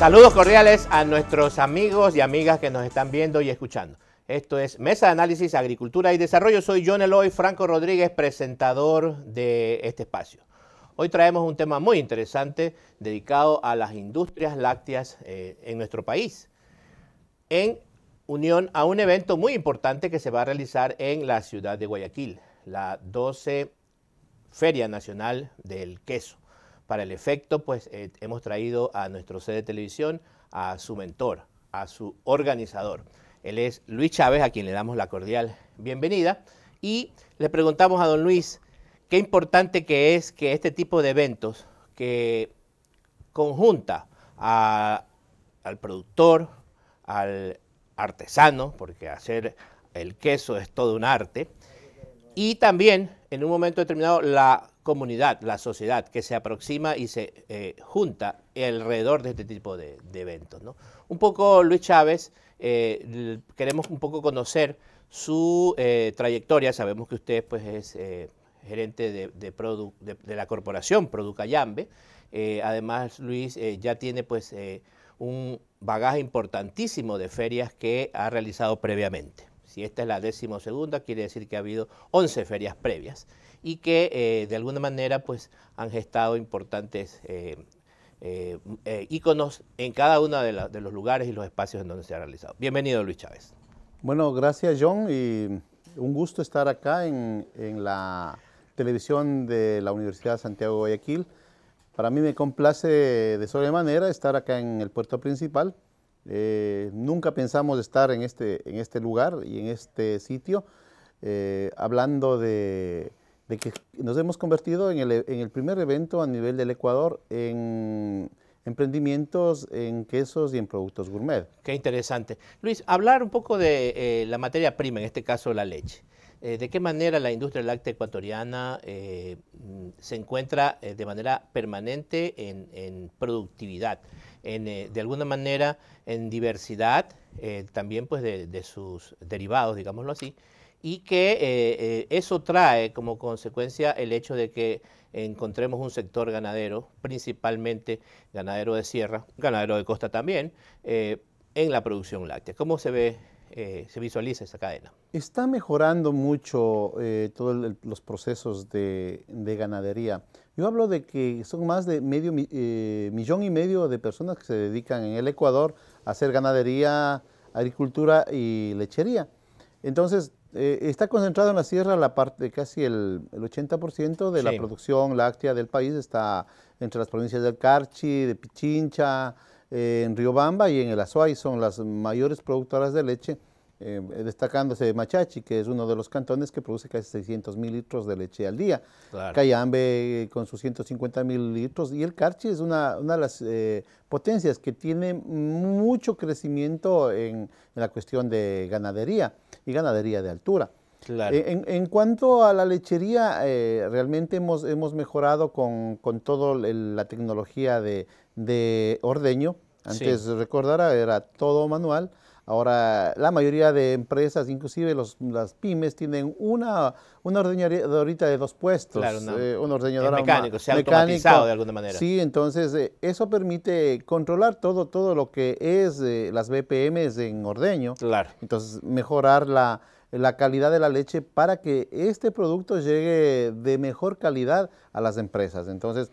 Saludos cordiales a nuestros amigos y amigas que nos están viendo y escuchando. Esto es Mesa de Análisis, Agricultura y Desarrollo. Soy John Eloy Franco Rodríguez, presentador de este espacio. Hoy traemos un tema muy interesante dedicado a las industrias lácteas eh, en nuestro país, en unión a un evento muy importante que se va a realizar en la ciudad de Guayaquil, la 12 Feria Nacional del Queso. Para el efecto, pues eh, hemos traído a nuestro sede de televisión a su mentor, a su organizador. Él es Luis Chávez, a quien le damos la cordial bienvenida. Y le preguntamos a don Luis qué importante que es que este tipo de eventos que conjunta al productor, al artesano, porque hacer el queso es todo un arte, y también en un momento determinado la comunidad, la sociedad que se aproxima y se eh, junta alrededor de este tipo de, eventos. Un poco Luis Chávez, eh, queremos un poco conocer su eh, trayectoria, sabemos que usted pues, es gerente de, de, la corporación Producayambe, además Luis ya tiene pues, un bagaje importantísimo de ferias que ha realizado previamente. Si esta es la segunda, quiere decir que ha habido 11 ferias previas y que eh, de alguna manera pues, han gestado importantes eh, eh, íconos en cada uno de, los lugares y los espacios en donde se ha realizado. Bienvenido Luis Chávez. Bueno, gracias John y un gusto estar acá en, en, la televisión de la Universidad de Santiago de Guayaquil. Para mí me complace de sobremanera estar acá en el puerto principal eh, nunca pensamos estar en este, en este lugar y en este sitio eh, hablando de, que nos hemos convertido en el, primer evento a nivel del Ecuador en emprendimientos en quesos y en productos gourmet. Qué interesante. Luis, hablar un poco de eh, la materia prima, en este caso la leche. de qué manera la industria láctea ecuatoriana mm, se encuentra de manera permanente en, productividad. Eh, de alguna manera en diversidad eh, también pues de, de, sus derivados, digámoslo así, y que eh, eso trae como consecuencia el hecho de que encontremos un sector ganadero, principalmente ganadero de sierra, ganadero de costa también, en la producción láctea. ¿Cómo se ve eh, se visualiza esa cadena. Está mejorando mucho eh, todos los procesos de, ganadería. Yo hablo de que son más de medio eh, millón y medio de personas que se dedican en el Ecuador a hacer ganadería, agricultura y lechería. Entonces, está concentrado en la sierra la parte, casi el, 80% de la producción láctea del país está entre las provincias del Carchi, de Pichincha, eh, en Riobamba y en el Azuay son las mayores productoras de leche, eh, destacándose Machachi, que es uno de los cantones que produce casi 600 mil litros de leche al día. Cayambe eh, con sus 150 mil litros. Y el Carchi es una, de las potencias que tiene mucho crecimiento en la cuestión de ganadería y ganadería de altura. Eh, en, cuanto a la lechería, eh, realmente hemos, hemos mejorado con, con toda la tecnología de, de ordeño. Antes, recordar, era todo manual. Ahora, la mayoría de empresas, inclusive los, las pymes, tienen una, una ordeñadorita de dos puestos. Claro, una eh, ordeñadora es mecánico, se ha automatizado de alguna manera. Sí, entonces eso permite controlar todo, todo lo que es las BPMs en ordeño. Claro. Entonces, mejorar la, la calidad de la leche para que este producto llegue de mejor calidad a las empresas. Entonces,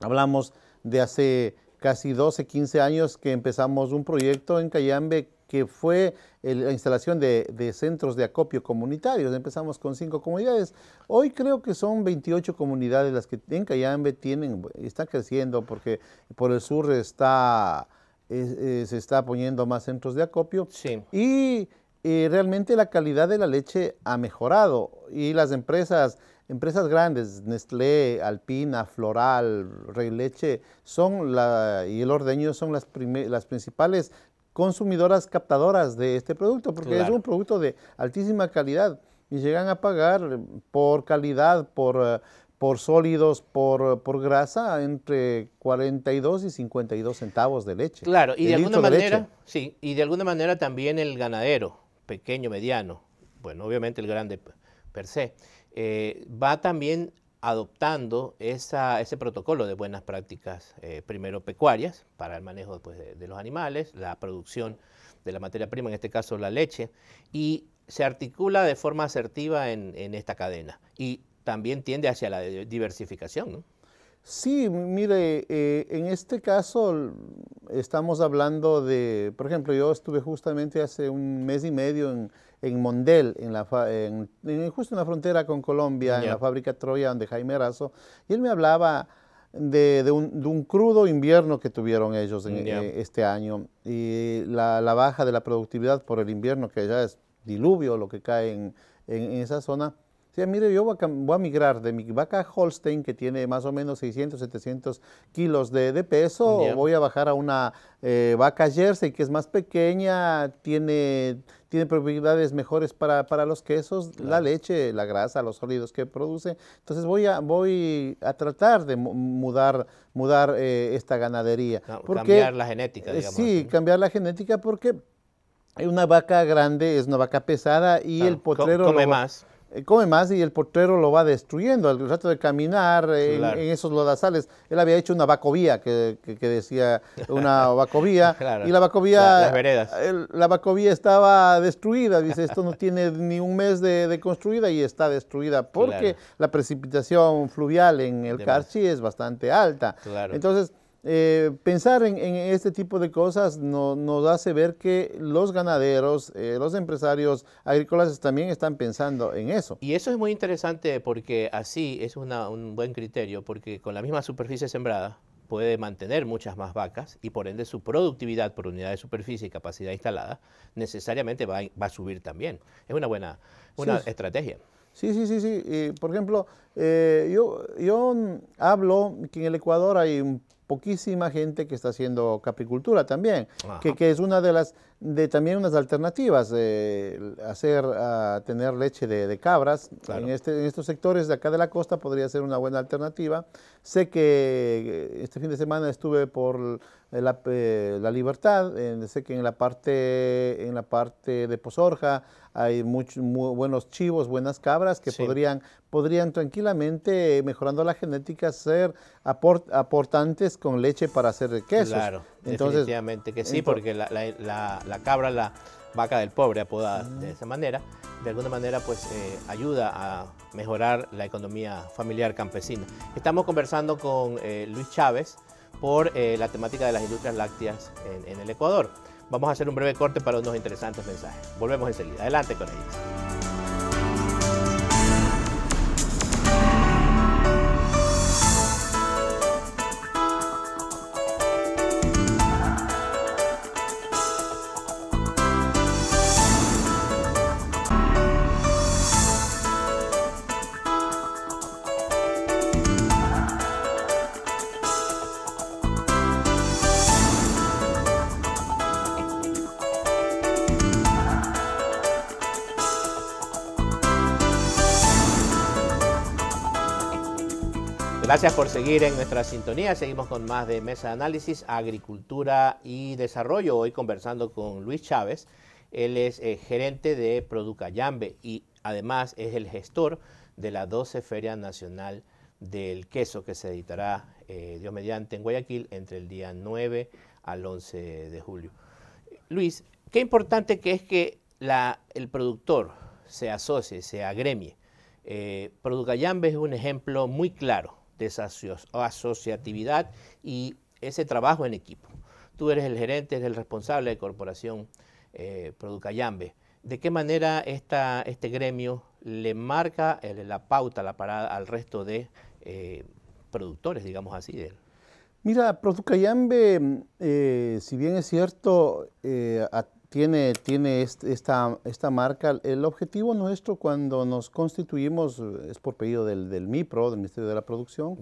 hablamos de hace casi 12, 15 años que empezamos un proyecto en Cayambe que fue la instalación de, centros de acopio comunitarios. Empezamos con cinco comunidades. Hoy creo que son 28 comunidades las que en Cayambe tienen, están creciendo porque por el sur está, se está poniendo más centros de acopio. Sí. Y eh, realmente la calidad de la leche ha mejorado y las empresas, empresas grandes, Nestlé, Alpina, Floral, Rey Leche, son la, y el ordeño son las, las principales consumidoras captadoras de este producto, porque es un producto de altísima calidad y llegan a pagar por calidad, por, eh, por sólidos, por, por grasa, entre 42 y 52 centavos de leche. Claro, y de, alguna manera, sí, y de alguna manera también el ganadero, pequeño, mediano, bueno, obviamente el grande per se, eh, va también adoptando ese protocolo de buenas prácticas, eh, primero pecuarias, para el manejo pues, de, los animales, la producción de la materia prima, en este caso la leche, y se articula de forma asertiva en, en esta cadena y también tiende hacia la diversificación. ¿no? Sí, mire, eh, en este caso estamos hablando de, por ejemplo, yo estuve justamente hace un mes y medio en, Mondel, en justo en la frontera con Colombia, en la fábrica Troya, donde Jaime Razo, y él me hablaba de, un, crudo invierno que tuvieron ellos en, eh, este año y la, la, baja de la productividad por el invierno, que ya es diluvio lo que cae en esa zona o mire, yo voy a, migrar de mi vaca Holstein, que tiene más o menos 600, 700 kilos de, peso, voy a bajar a una eh, vaca Jersey, que es más pequeña, tiene, tiene propiedades mejores para, los quesos, la leche, la grasa, los sólidos que produce. Entonces voy a, voy a tratar de mudar, mudar eh, esta ganadería. cambiar la genética, eh, digamos. Sí, cambiar la genética porque... Una vaca grande es una vaca pesada y el potrero... Come más eh, come más y el portero lo va destruyendo. Al rato de caminar eh, en, esos lodazales, él había hecho una vacovía, que, decía una vacovía, y la vacovía, la, vacovía estaba destruida. Dice, esto no tiene ni un mes de, construida y está destruida porque la precipitación fluvial en el Carchi es bastante alta. Entonces, eh, pensar en, este tipo de cosas nos hace ver que los ganaderos, eh, los empresarios agrícolas también están pensando en eso. Y eso es muy interesante porque así es un buen criterio, porque con la misma superficie sembrada puede mantener muchas más vacas y por ende su productividad por unidad de superficie y capacidad instalada necesariamente va, a subir también. Es una buena estrategia. Sí, sí, sí, sí. por ejemplo, eh, yo, yo hablo que en el Ecuador hay un poquísima gente que está haciendo capricultura también, que, que, es una de las de también unas alternativas, de eh, hacer, ah, tener leche de, cabras. En, este, en, estos sectores de acá de la costa podría ser una buena alternativa. Sé que eh, este fin de semana estuve por la, eh, Libertad, sé que en la parte, en la parte de Pozorja hay muchos buenos chivos, buenas cabras que podrían, podrían tranquilamente, mejorando la genética, ser aportantes con leche para hacer quesos. Claro. Entonces, Definitivamente que sí, porque la, cabra, la vaca del pobre, apodada de esa manera, de alguna manera pues eh, ayuda a mejorar la economía familiar campesina. Estamos conversando con eh, Luis Chávez por eh, la temática de las industrias lácteas en, en el Ecuador. Vamos a hacer un breve corte para unos interesantes mensajes. Volvemos enseguida. Adelante con ellos. Gracias por seguir en nuestra sintonía. Seguimos con más de Mesa de Análisis, Agricultura y Desarrollo. Hoy conversando con Luis Chávez. Él es eh, gerente de Producayambe y además es el gestor de la 12 Feria Nacional del Queso que se editará, eh, Dios mediante, en Guayaquil entre el día 9 al 11 de julio. Luis, qué importante que es que el productor se asocie, se agremie. Eh, Producayambe es un ejemplo muy claro asociatividad y ese trabajo en equipo. Tú eres el gerente, eres el responsable de Corporación eh, Producayambe. ¿De qué manera este gremio le marca eh, la pauta, la parada al resto de eh, productores, digamos así, Mira, Producayambe, si bien es cierto, a, tiene, tiene esta, esta marca. El objetivo nuestro cuando nos constituimos es por pedido del, del MIPRO, del Ministerio de la Producción,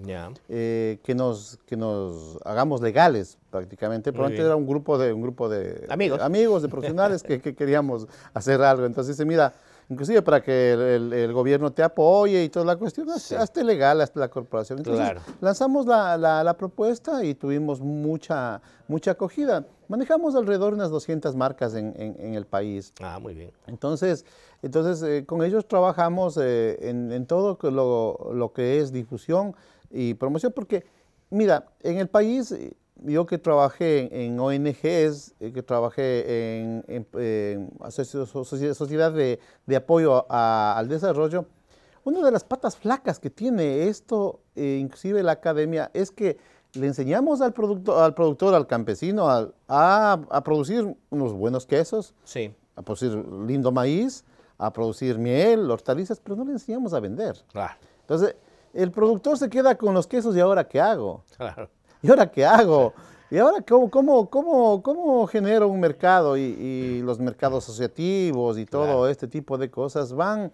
eh, que, nos, que nos hagamos legales prácticamente, pero antes era un grupo de, un grupo de amigos, amigos de profesionales que, queríamos hacer algo. Entonces dice, mira, inclusive para que el, gobierno te apoye y toda la cuestión, hazte, legal, la corporación. Entonces lanzamos la, la, la propuesta y tuvimos mucha, mucha acogida. Manejamos alrededor de unas 200 marcas en, el país. Ah, muy bien. Entonces, entonces eh, con ellos trabajamos eh, en, todo lo, lo, que es difusión y promoción, porque, mira, en el país, eh, yo que trabajé en, ONGs, que trabajé en, sociedad de, apoyo al desarrollo, una de las patas flacas que tiene esto, inclusive la academia, es que le enseñamos al, producto, al productor, al campesino, a, producir unos buenos quesos, a producir lindo maíz, a producir miel, hortalizas, pero no le enseñamos a vender. Entonces, el productor se queda con los quesos y ahora qué hago. Claro. ¿Y ahora qué hago? ¿Y ahora cómo, cómo, cómo, cómo genero un mercado y, los mercados asociativos y todo este tipo de cosas van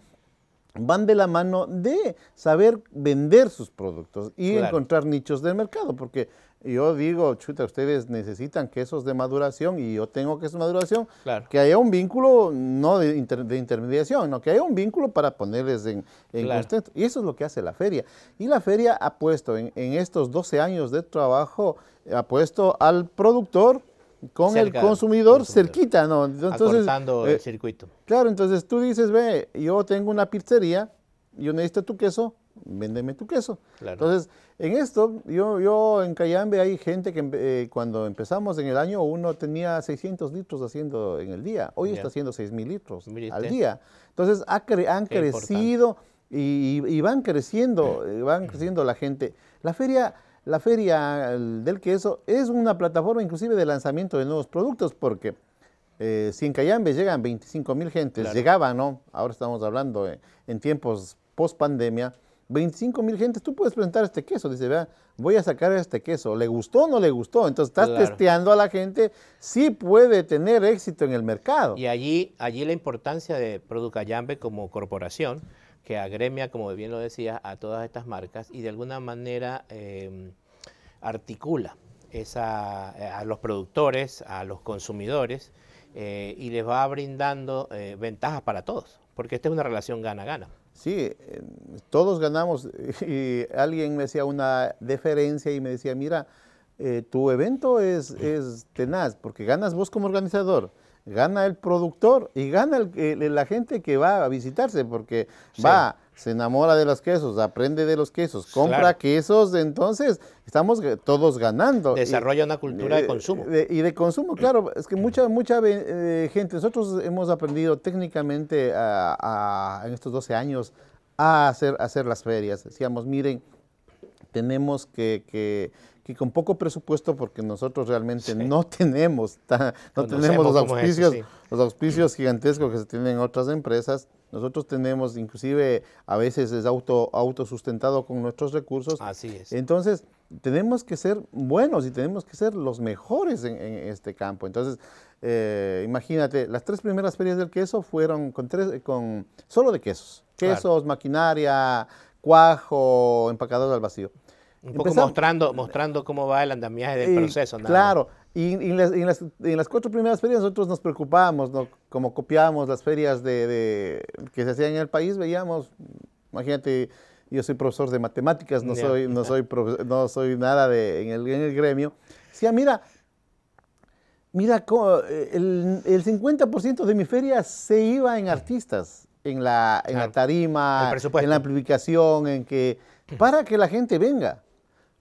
van de la mano de saber vender sus productos y encontrar nichos del mercado, porque yo digo, chuta, ustedes necesitan quesos de maduración y yo tengo quesos de maduración, que haya un vínculo no de, intermediación, no, que haya un vínculo para ponerles en, en Y eso es lo que hace la feria. Y la feria ha puesto en estos 12 años de trabajo, ha puesto al productor, con el consumidor, cerquita, ¿no? Entonces, el eh, circuito. Claro, entonces tú dices, ve, yo tengo una pizzería, yo necesito tu queso, véndeme tu queso. Entonces, en esto, yo, yo en Cayambe hay gente que eh, cuando empezamos en el año, uno tenía 600 litros haciendo en el día, hoy está haciendo mil litros al día. Entonces, han crecido y, van creciendo, eh, van creciendo la gente. La feria la feria del queso es una plataforma inclusive de lanzamiento de nuevos productos, porque eh, si en Cayambe llegan 25 mil gentes, llegaba, llegaban, ¿no? Ahora estamos hablando eh, en tiempos post pandemia, 25 mil gentes, tú puedes presentar este queso, dice, vea, voy a sacar este queso, ¿le gustó o no le gustó? Entonces estás testeando a la gente si puede tener éxito en el mercado. Y allí, allí la importancia de Producayambe como corporación, que agremia, como bien lo decía, a todas estas marcas y de alguna manera em, articula esa, eh, a los productores, a los consumidores eh, y les va brindando eh, ventajas para todos, porque esta es una relación gana-gana. Sí, todos ganamos y alguien me hacía una deferencia y me decía, mira, tu evento es, es tenaz, porque ganas vos como organizador, gana el productor y gana el, la gente que va a visitarse porque va, se enamora de los quesos, aprende de los quesos, compra quesos, entonces estamos todos ganando. Desarrolla una cultura de, eh, consumo. y de consumo, claro, es que mucha, mucha eh, gente, nosotros hemos aprendido técnicamente en estos 12 años a hacer, hacer las ferias. Decíamos, miren, tenemos que que con poco presupuesto, porque nosotros realmente no tenemos, no tenemos los auspicios, gigantescos que se tienen en otras empresas. Nosotros tenemos, inclusive, a veces es auto autosustentado con nuestros recursos. Así es. Entonces, tenemos que ser buenos y tenemos que ser los mejores en, este campo. Entonces, eh, imagínate, las tres primeras ferias del queso fueron con tres, con solo de quesos, quesos, maquinaria, cuajo, empacadado al vacío. Un poco mostrando, mostrando cómo va el andamiaje del proceso. Claro, y, en, las, cuatro primeras ferias nosotros nos preocupábamos, ¿no? como copiábamos las ferias de, que se hacían en el país, veíamos, imagínate, yo soy profesor de matemáticas, no soy, no soy, no soy nada de, en, el, gremio. Decía, mira, mira, eh, el, el 50% de mi feria se iba en artistas, en la, la tarima, en la amplificación, en que para que la gente venga.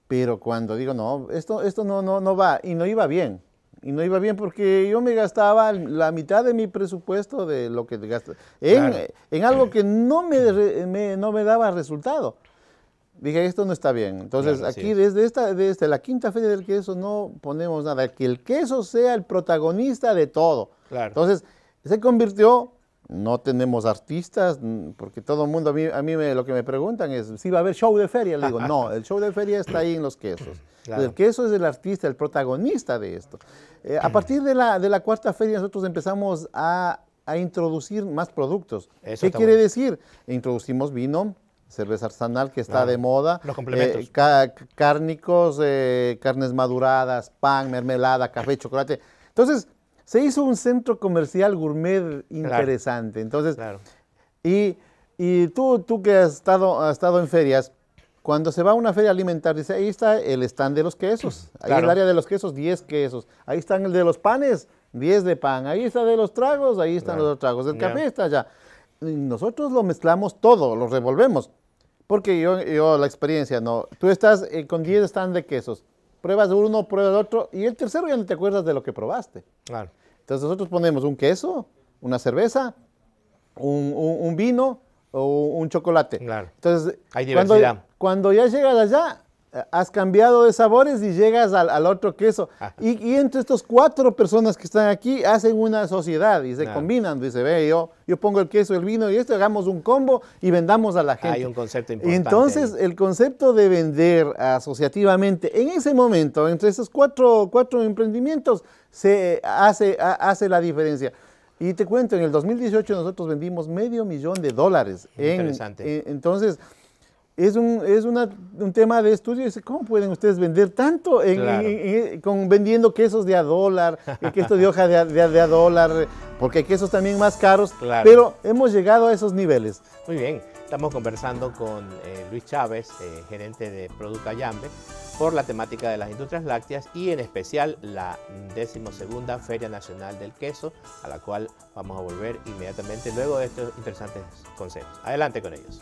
Pero cuando digo, no, esto, esto no, no, no va, y no iba bien, y no iba bien porque yo me gastaba la mitad de mi presupuesto de lo que gasto en, en algo que no me, no me daba resultado. Dije, esto no está bien. Entonces, aquí desde, esta, desde la quinta feria del queso no ponemos nada. Que el queso sea el protagonista de todo. Entonces, se convirtió no tenemos artistas, porque todo el mundo, a mí, me, lo que me preguntan es si va a haber show de feria. Le digo, no, el show de feria está ahí en los quesos. El queso es el artista, el protagonista de esto. Eh, a partir de la, de la cuarta feria nosotros empezamos a, introducir más productos. ¿Qué quiere decir? Introducimos vino, cerveza artesanal que está de moda. Los eh, complementos. cárnicos, eh, carnes maduradas, pan, mermelada, café, chocolate. Entonces, se hizo un centro comercial gourmet interesante. Entonces, claro. Y, tú, tú que has estado, estado en ferias, cuando se va a una feria alimentaria, dice, ahí está el stand de los quesos, ahí el área de los quesos, 10 quesos, ahí están el de los panes, 10 de pan, ahí está de los tragos, ahí están los tragos, el café está allá. nosotros lo mezclamos todo, lo revolvemos. Porque yo, yo la experiencia, no. Tú estás eh, con 10 stands de quesos pruebas uno, pruebas otro, y el tercero ya no te acuerdas de lo que probaste. Claro. Entonces nosotros ponemos un queso, una cerveza, un, un, vino o un chocolate. Claro. Entonces, Hay diversidad. cuando ya llegas allá, has cambiado de sabores y llegas al, otro queso. Y, entre estas cuatro personas que están aquí hacen una sociedad y se combinan. Dice, ve, yo, yo pongo el queso, el vino y esto, hagamos un combo y vendamos a la gente. Hay un concepto importante. Entonces, el concepto de vender asociativamente, en ese momento, entre esos cuatro, cuatro emprendimientos, se hace, hace la diferencia. Y te cuento, en el 2018 nosotros vendimos medio millón de dólares. Interesante. entonces es un, tema de estudio. Dice, ¿cómo pueden ustedes vender tanto con, vendiendo quesos de a dólar, eh, quesos de hoja de a, dólar? Eh, porque hay quesos también más caros, pero hemos llegado a esos niveles. Muy bien, estamos conversando con eh, Luis Chávez, gerente de Produca Yambe, por la temática de las industrias lácteas y en especial la decimosegunda Feria Nacional del Queso, a la cual vamos a volver inmediatamente luego de estos interesantes consejos. Adelante con ellos.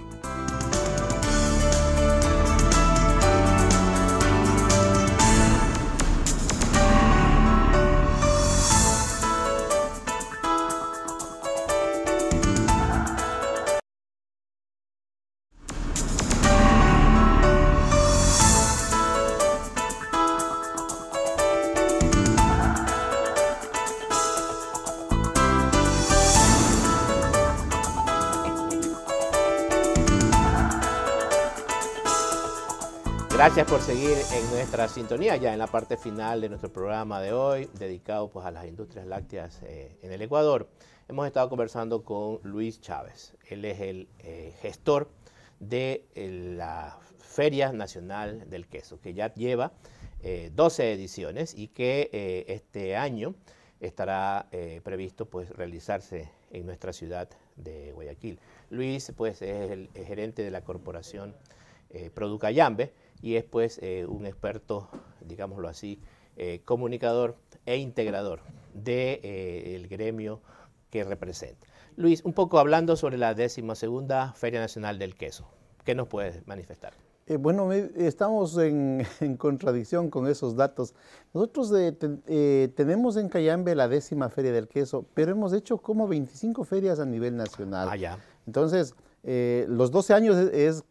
Gracias por seguir en nuestra sintonía, ya en la parte final de nuestro programa de hoy, dedicado pues, a las industrias lácteas eh, en el Ecuador. Hemos estado conversando con Luis Chávez. Él es el eh, gestor de eh, la Feria Nacional del Queso, que ya lleva 12 ediciones y que este año estará previsto pues, realizarse en nuestra ciudad de Guayaquil. Luis pues, es el gerente de la corporación Producayambe y es pues eh, un experto, digámoslo así, eh, comunicador e integrador del de, eh, gremio que representa. Luis, un poco hablando sobre la décima segunda Feria Nacional del Queso, ¿qué nos puedes manifestar? bueno, estamos en, contradicción con esos datos. Nosotros tenemos en Cayambe la décima feria del queso, pero hemos hecho como 25 ferias a nivel nacional. Ah, ya. Entonces, eh, los 12 años es,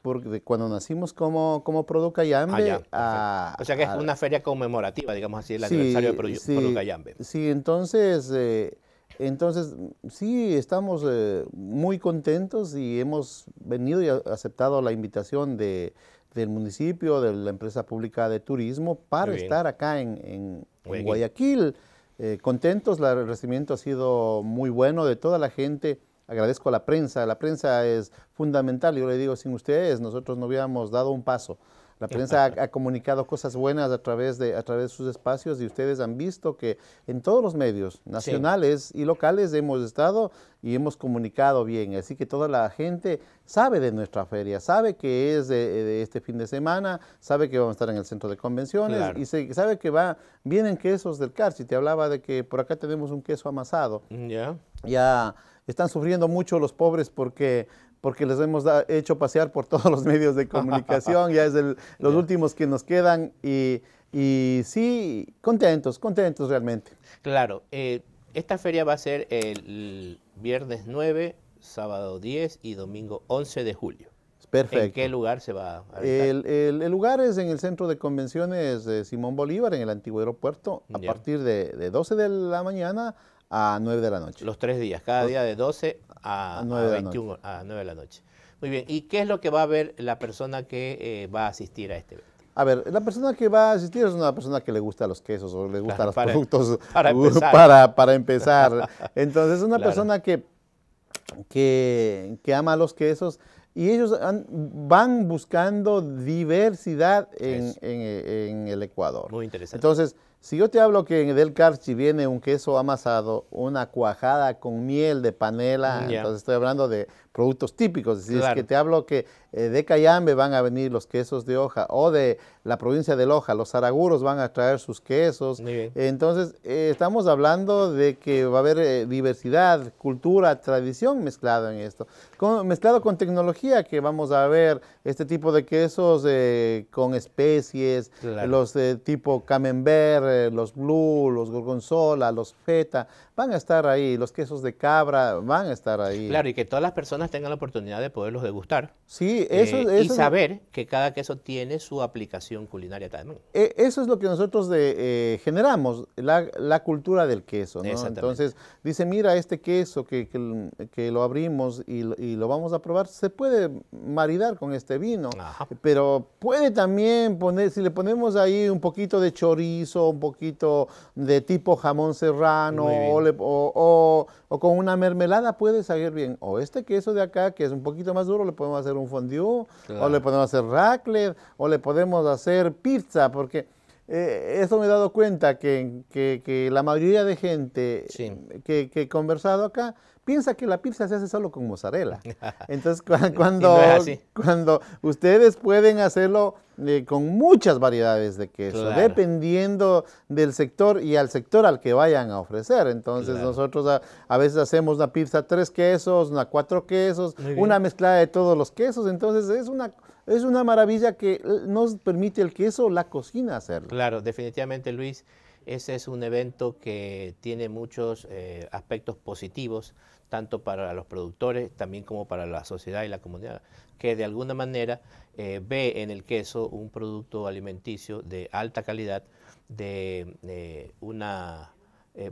cuando nacimos como, como Producayambe. Ah, o sea que es una feria conmemorativa, digamos así, el aniversario de Producayambe. Sí, entonces, eh, entonces sí, estamos eh, muy contentos y hemos venido y aceptado la invitación de, del municipio, de la empresa pública de turismo, para estar acá en, Guayaquil. contentos, el recibimiento ha sido muy bueno de toda la gente agradezco a la prensa, la prensa es fundamental, yo le digo, sin ustedes nosotros no hubiéramos dado un paso. La prensa ha, comunicado cosas buenas a través, de, a través de sus espacios y ustedes han visto que en todos los medios nacionales y locales hemos estado y hemos comunicado bien. Así que toda la gente sabe de nuestra feria, sabe que es de, este fin de semana, sabe que vamos a estar en el centro de convenciones y sabe que va, vienen quesos del Carchi. Te hablaba de que por acá tenemos un queso amasado. Ya. Ya están sufriendo mucho los pobres porque porque les hemos hecho pasear por todos los medios de comunicación, ya es los últimos que nos quedan y, y, sí, contentos, contentos realmente. Claro, eh, esta feria va a ser el viernes 9, sábado 10 y domingo 11 de julio. Perfecto. ¿En qué lugar se va a el, el, lugar es en el centro de convenciones de Simón Bolívar, en el antiguo aeropuerto, a partir de, de 12 de la mañana a 9 de la noche. Los tres días, cada día de 12 a, 9 de la noche. Muy bien, ¿y qué es lo que va a ver la persona que eh, va a asistir a este evento? A ver, la persona que va a asistir es una persona que le gusta los quesos o le gusta los productos para empezar. Entonces, es una persona que, que, ama los quesos y ellos van buscando diversidad en, en, el Ecuador. Muy interesante. Entonces, si yo te hablo que en Del Carchi viene un queso amasado, una cuajada con miel de panela, mm, entonces estoy hablando de productos típicos. Si es que te hablo que eh, de Cayambe van a venir los quesos de hoja o de la provincia de Loja, los araguros van a traer sus quesos. Entonces, eh, estamos hablando de que va a haber eh, diversidad, cultura, tradición mezclada en esto. mezclado con tecnología, que vamos a ver este tipo de quesos eh, con especies, los de tipo camembert, los blue, los gorgonzola, los feta, van a estar ahí, los quesos de cabra van a estar ahí. Claro, y que todas las personas tengan la oportunidad de poderlos degustar. Sí, eso, es y saber que cada queso tiene su aplicación culinaria también. E, eso es lo que nosotros eh, generamos, la, cultura del queso. Entonces, dice, mira, este queso que, lo abrimos y, lo vamos a probar, se puede maridar con este vino, pero puede también poner, si le ponemos ahí un poquito de chorizo, un poquito de tipo jamón serrano o, con una mermelada puede salir bien. O este queso de acá, que es un poquito más duro, le podemos hacer un fondue, o le podemos hacer raclet, o le podemos hacer hacer pizza, porque eh, eso me he dado cuenta que, la mayoría de gente que, he conversado acá piensa que la pizza se hace solo con mozzarella. Entonces, cuando, cuando ustedes pueden hacerlo eh, con muchas variedades de queso, dependiendo del sector y al sector al que vayan a ofrecer. Entonces, nosotros a, a, veces hacemos una pizza tres quesos, una cuatro quesos, una mezcla de todos los quesos. Entonces, es una es una maravilla que eh, nos permite el queso, la cocina hacerlo. Claro, definitivamente Luis, ese es un evento que tiene muchos eh, aspectos positivos, tanto para los productores, también como para la sociedad y la comunidad, que de alguna manera eh, ve en el queso un producto alimenticio de alta calidad, de una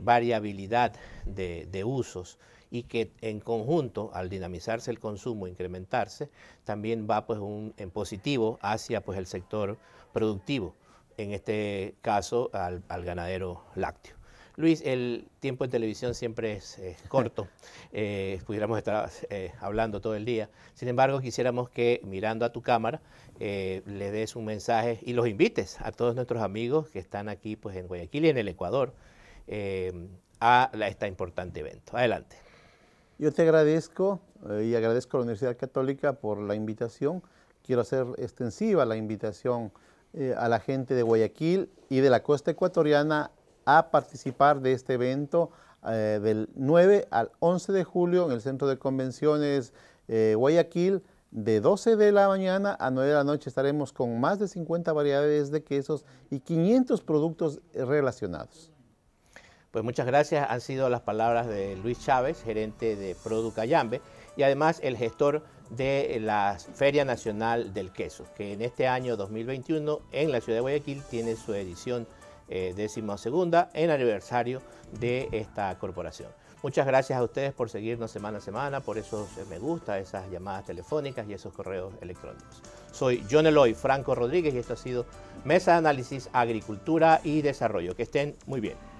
variabilidad de usos y que en conjunto, al dinamizarse el consumo, incrementarse, también va pues un, en positivo hacia pues el sector productivo, en este caso al, ganadero lácteo. Luis, el tiempo en televisión siempre es corto, eh, pudiéramos estar eh, hablando todo el día. Sin embargo, quisiéramos que mirando a tu cámara eh, le des un mensaje y los invites a todos nuestros amigos que están aquí pues, en Guayaquil y en el Ecuador a este importante evento. Adelante. Yo te agradezco eh, y agradezco a la Universidad Católica por la invitación. Quiero hacer extensiva la invitación eh, a la gente de Guayaquil y de la costa ecuatoriana a participar de este evento eh, del 9 al 11 de julio en el Centro de Convenciones Guayaquil. De 12 de la mañana a 9 de la noche estaremos con más de 50 variedades de quesos y 500 productos relacionados. Pues muchas gracias, han sido las palabras de Luis Chávez, gerente de Yambe, y además el gestor de la Feria Nacional del Queso, que en este año 2021 en la ciudad de Guayaquil tiene su edición eh, decimosegunda en aniversario de esta corporación. Muchas gracias a ustedes por seguirnos semana a semana, por esos eh, me gusta, esas llamadas telefónicas y esos correos electrónicos. Soy John Eloy Franco Rodríguez y esto ha sido Mesa de Análisis Agricultura y Desarrollo. Que estén muy bien.